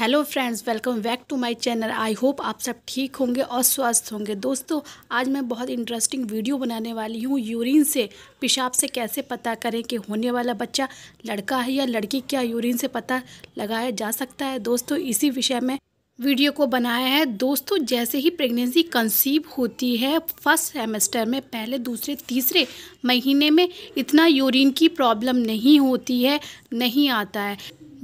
hello friends welcome back to my channel I hope आप सब ठीक होंगे और स्वस्थ होंगे दोस्तों आज मैं बहुत इंटरेस्टिंग वीडियो बनाने वाली हूँ यूरिन से पेशाब से कैसे पता करें कि होने वाला बच्चा लड़का है या लड़की क्या यूरिन से पता लगाया जा सकता है दोस्तों इसी विषय में वीडियो को बनाया है दोस्तों जैसे ही प्रेगनेंसी कंसीव होती है फर्स्ट सेमेस्टर में पहले दूसरे तीसरे महीने में इतना यूरिन की प्रॉब्लम नहीं होती है नहीं आता है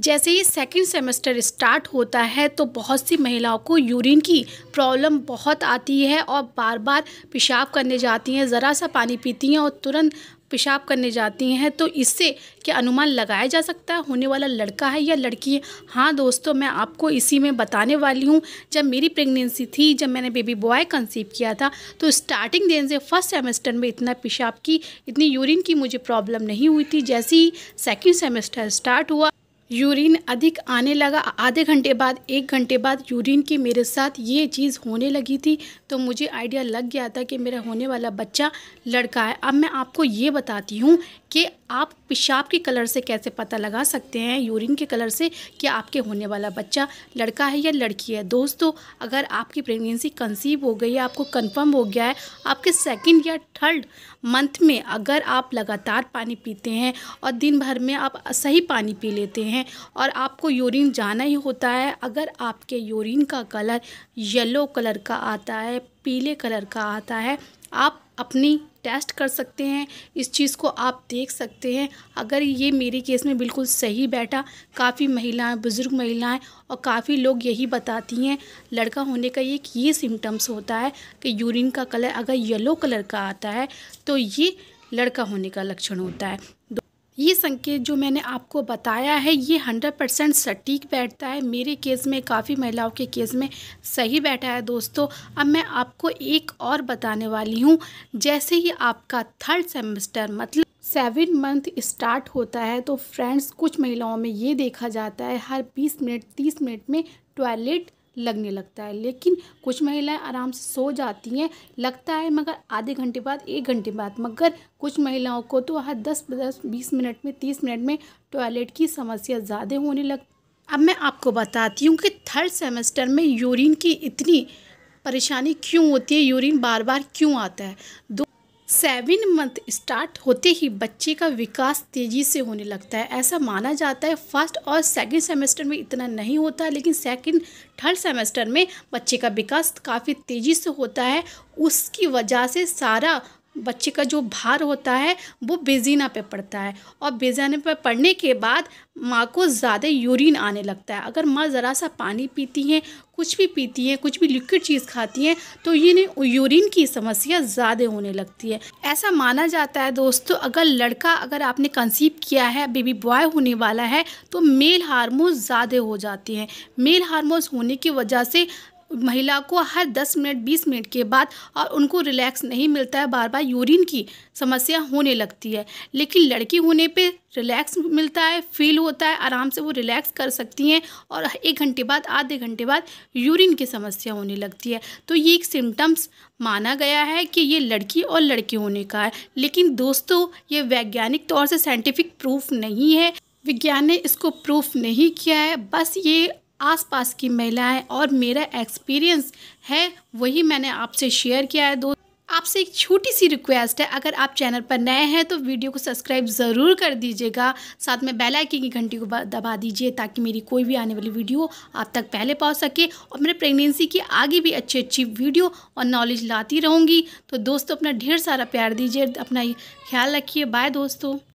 जैसे ही सेकेंड सेमेस्टर स्टार्ट होता है तो बहुत सी महिलाओं को यूरिन की प्रॉब्लम बहुत आती है और बार बार पेशाब करने जाती हैं ज़रा सा पानी पीती हैं और तुरंत पेशाब करने जाती हैं तो इससे क्या अनुमान लगाया जा सकता है होने वाला लड़का है या लड़की है हाँ दोस्तों मैं आपको इसी में बताने वाली हूँ जब मेरी प्रेगनेंसी थी जब मैंने बेबी बॉय कंसीव किया था तो स्टार्टिंग दिन से फर्स्ट सेमेस्टर में इतना पेशाब की इतनी यूरिन की मुझे प्रॉब्लम नहीं हुई थी जैसे ही सेकेंड सेमेस्टर स्टार्ट हुआ यूरिन अधिक आने लगा आधे घंटे बाद एक घंटे बाद यूरिन की मेरे साथ ये चीज़ होने लगी थी तो मुझे आइडिया लग गया था कि मेरा होने वाला बच्चा लड़का है अब मैं आपको ये बताती हूँ कि आप पेशाब के कलर से कैसे पता लगा सकते हैं यूरिन के कलर से कि आपके होने वाला बच्चा लड़का है या लड़की है दोस्तों अगर आपकी प्रेगनेंसी कंसीव हो गई है आपको कंफर्म हो गया है आपके सेकंड या थर्ड मंथ में अगर आप लगातार पानी पीते हैं और दिन भर में आप सही पानी पी लेते हैं और आपको यूरिन जाना ही होता है अगर आपके यूरिन का कलर येलो कलर का आता है पीले कलर का आता है आप अपनी टेस्ट कर सकते हैं इस चीज़ को आप देख सकते हैं अगर ये मेरे केस में बिल्कुल सही बैठा काफ़ी महिलाएं बुज़ुर्ग महिलाएं और काफ़ी लोग यही बताती हैं लड़का होने का एक ये सिम्टम्स होता है कि यूरिन का कलर अगर येलो कलर का आता है तो ये लड़का होने का लक्षण होता है ये संकेत जो मैंने आपको बताया है ये 100 परसेंट सटीक बैठता है मेरे केस में काफ़ी महिलाओं के केस में सही बैठा है दोस्तों अब मैं आपको एक और बताने वाली हूँ जैसे ही आपका थर्ड सेमेस्टर मतलब सेवन मंथ स्टार्ट होता है तो फ्रेंड्स कुछ महिलाओं में ये देखा जाता है हर बीस मिनट तीस मिनट में टॉयलेट लगने लगता है लेकिन कुछ महिलाएं आराम से सो जाती हैं लगता है मगर आधे घंटे बाद एक घंटे बाद मगर कुछ महिलाओं को तो हर दस दस बीस मिनट में तीस मिनट में टॉयलेट की समस्या ज़्यादा होने लग अब मैं आपको बताती हूँ कि थर्ड सेमेस्टर में यूरिन की इतनी परेशानी क्यों होती है यूरिन बार बार क्यों आता है दो सेवन मंथ स्टार्ट होते ही बच्चे का विकास तेज़ी से होने लगता है ऐसा माना जाता है फर्स्ट और सेकंड सेमेस्टर में इतना नहीं होता लेकिन सेकंड थर्ड सेमेस्टर में बच्चे का विकास काफ़ी तेज़ी से होता है उसकी वजह से सारा बच्चे का जो भार होता है वो बेजीना पे पड़ता है और बेजीना पे पड़ने के बाद माँ को ज़्यादा यूरिन आने लगता है अगर माँ ज़रा सा पानी पीती हैं कुछ भी पीती हैं कुछ भी लिक्विड चीज़ खाती हैं तो ये यूरिन की समस्या ज़्यादा होने लगती है ऐसा माना जाता है दोस्तों अगर लड़का अगर आपने कंसीव किया है बेबी बॉय होने वाला है तो मेल हारमोन ज़्यादा हो जाते हैं मेल हारमोन्स होने की वजह से महिला को हर 10 मिनट 20 मिनट के बाद और उनको रिलैक्स नहीं मिलता है बार बार यूरिन की समस्या होने लगती है लेकिन लड़की होने पे रिलैक्स मिलता है फील होता है आराम से वो रिलैक्स कर सकती हैं और एक घंटे बाद आधे घंटे बाद यूरिन की समस्या होने लगती है तो ये एक सिम्टम्स माना गया है कि ये लड़की और लड़के होने का है लेकिन दोस्तों ये वैज्ञानिक तौर से साइंटिफिक प्रूफ नहीं है विज्ञान ने इसको प्रूफ नहीं किया है बस ये आसपास की महिलाएं और मेरा एक्सपीरियंस है वही मैंने आपसे शेयर किया है दोस्त आपसे एक छोटी सी रिक्वेस्ट है अगर आप चैनल पर नए हैं तो वीडियो को सब्सक्राइब ज़रूर कर दीजिएगा साथ में बेल आइकन की घंटी को दबा दीजिए ताकि मेरी कोई भी आने वाली वीडियो आप तक पहले पहुंच सके और मेरे प्रेगनेंसी की आगे भी अच्छी अच्छी वीडियो और नॉलेज लाती रहूँगी तो दोस्तों अपना ढेर सारा प्यार दीजिए अपना ख्याल रखिए बाय दोस्तों